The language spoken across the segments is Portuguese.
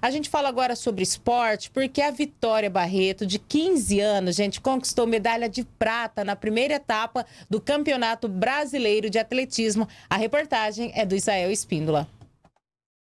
A gente fala agora sobre esporte, porque a Vitória Barreto, de 15 anos, gente, conquistou medalha de prata na primeira etapa do Campeonato Brasileiro de Atletismo. A reportagem é do Israel Espíndola.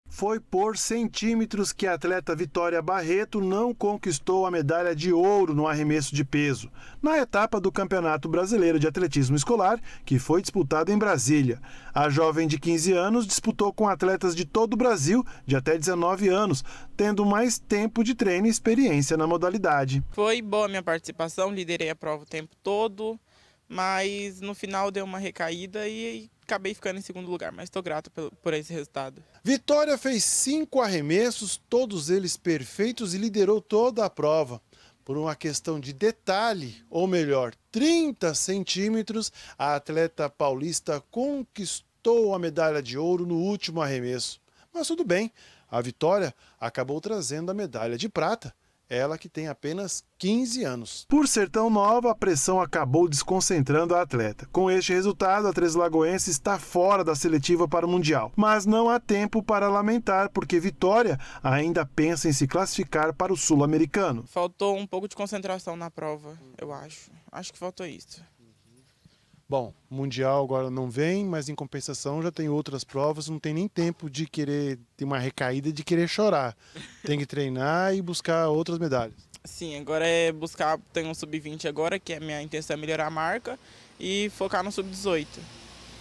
Foi por centímetros que a atleta Vitória Barreto não conquistou a medalha de ouro no arremesso de peso, na etapa do Campeonato Brasileiro de Atletismo Escolar, que foi disputada em Brasília. A jovem de 15 anos disputou com atletas de todo o Brasil, de até 19 anos, tendo mais tempo de treino e experiência na modalidade. Foi boa a minha participação, liderei a prova o tempo todo mas no final deu uma recaída e acabei ficando em segundo lugar, mas estou grato por, esse resultado. Vitória fez cinco arremessos, todos eles perfeitos e liderou toda a prova. Por uma questão de detalhe, ou melhor, 30 centímetros, a atleta paulista conquistou a medalha de ouro no último arremesso. Mas tudo bem, a vitória acabou trazendo a medalha de prata ela que tem apenas 15 anos. Por ser tão nova, a pressão acabou desconcentrando a atleta. Com este resultado, a Três Lagoense está fora da seletiva para o Mundial. Mas não há tempo para lamentar, porque Vitória ainda pensa em se classificar para o Sul-Americano. Faltou um pouco de concentração na prova, eu acho. Acho que faltou isso. Bom, Mundial agora não vem, mas em compensação já tem outras provas, não tem nem tempo de querer ter uma recaída, de querer chorar. Tem que treinar e buscar outras medalhas. Sim, agora é buscar, tem um sub-20 agora, que a é minha intenção é melhorar a marca e focar no sub-18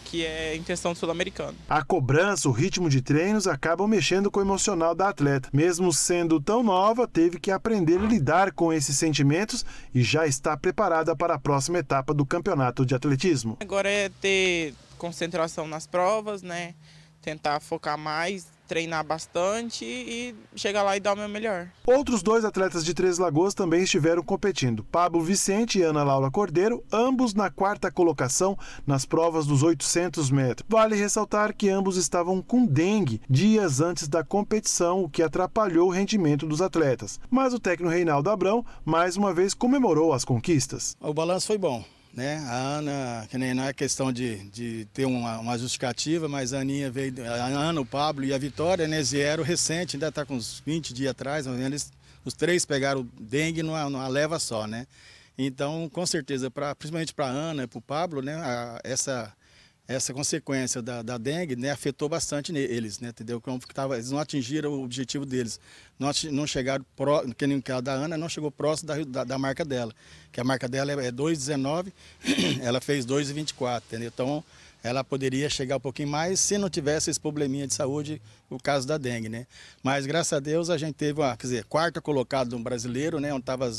que é em questão do sul-americano. A cobrança, o ritmo de treinos acabam mexendo com o emocional da atleta. Mesmo sendo tão nova, teve que aprender a lidar com esses sentimentos e já está preparada para a próxima etapa do campeonato de atletismo. Agora é ter concentração nas provas, né? Tentar focar mais treinar bastante e chegar lá e dar o meu melhor. Outros dois atletas de Três Lagoas também estiveram competindo, Pablo Vicente e Ana Laura Cordeiro, ambos na quarta colocação nas provas dos 800 metros. Vale ressaltar que ambos estavam com dengue dias antes da competição, o que atrapalhou o rendimento dos atletas. Mas o técnico Reinaldo Abrão mais uma vez comemorou as conquistas. O balanço foi bom. Né? A Ana, que nem não é questão de, de ter uma, uma justificativa, mas a Aninha veio, a Ana, o Pablo e a Vitória, né, vieram recente, ainda está com uns 20 dias atrás, eles, os três pegaram dengue numa, numa leva só, né? Então, com certeza, pra, principalmente para a Ana e para o Pablo, né, a, essa essa consequência da, da dengue né, afetou bastante eles, né, entendeu? Como que tava, eles não atingiram o objetivo deles. Não, não chegaram, próximo, que nem caso da Ana, não chegou próximo da, da, da marca dela. Que a marca dela é 2,19, é ela fez 2,24, entendeu? Então, ela poderia chegar um pouquinho mais se não tivesse esse probleminha de saúde, o caso da dengue, né? Mas, graças a Deus, a gente teve, uma, quer dizer, quarta colocada do brasileiro, né? Onde estavam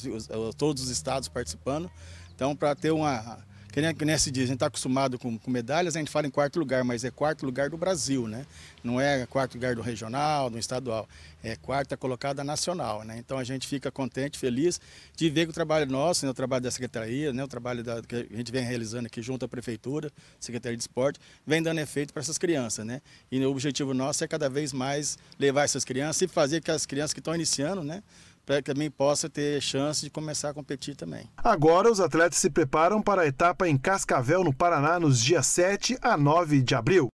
todos os estados participando. Então, para ter uma que nem, que nem se diz, a gente está acostumado com, com, medalhas, a gente fala em quarto lugar, mas é quarto lugar do Brasil, né? Não é quarto lugar do regional, do estadual, é quarta colocada nacional, né? Então a gente fica contente, feliz de ver que o trabalho nosso, né, o trabalho da Secretaria, né, o trabalho da, que a gente vem realizando aqui junto à Prefeitura, Secretaria de Esporte, vem dando efeito para essas crianças, né? E o objetivo nosso é cada vez mais levar essas crianças e fazer que as crianças que estão iniciando, né? para que também possa ter chance de começar a competir também. Agora os atletas se preparam para a etapa em Cascavel, no Paraná, nos dias 7 a 9 de abril.